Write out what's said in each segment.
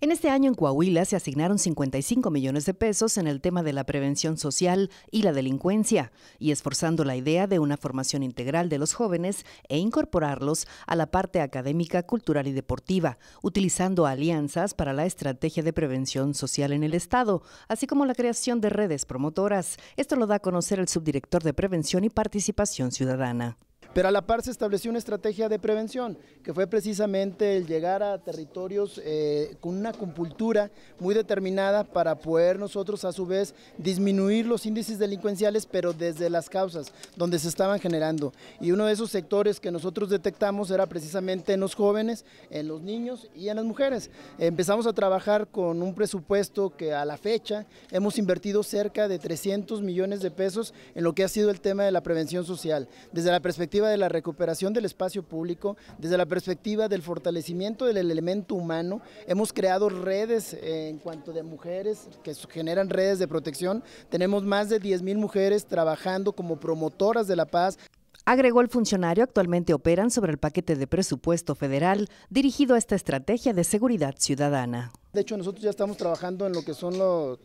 En este año en Coahuila se asignaron 55 millones de pesos en el tema de la prevención social y la delincuencia, y esforzando la idea de una formación integral de los jóvenes e incorporarlos a la parte académica, cultural y deportiva, utilizando alianzas para la estrategia de prevención social en el Estado, así como la creación de redes promotoras. Esto lo da a conocer el subdirector de Prevención y Participación Ciudadana. Pero a la par se estableció una estrategia de prevención, que fue precisamente el llegar a territorios eh, con una compultura muy determinada para poder nosotros a su vez disminuir los índices delincuenciales, pero desde las causas donde se estaban generando. Y uno de esos sectores que nosotros detectamos era precisamente en los jóvenes, en los niños y en las mujeres. Empezamos a trabajar con un presupuesto que a la fecha hemos invertido cerca de 300 millones de pesos en lo que ha sido el tema de la prevención social. Desde la perspectiva de la recuperación del espacio público, desde la perspectiva del fortalecimiento del elemento humano. Hemos creado redes eh, en cuanto de mujeres que generan redes de protección. Tenemos más de 10.000 mujeres trabajando como promotoras de la paz. Agregó el funcionario, actualmente operan sobre el paquete de presupuesto federal dirigido a esta estrategia de seguridad ciudadana. De hecho, nosotros ya estamos trabajando en lo que son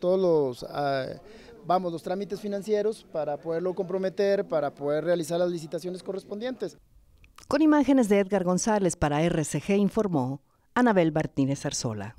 todos los, ah, vamos, los trámites financieros para poderlo comprometer, para poder realizar las licitaciones correspondientes. Con imágenes de Edgar González para RCG informó Anabel Martínez Arzola.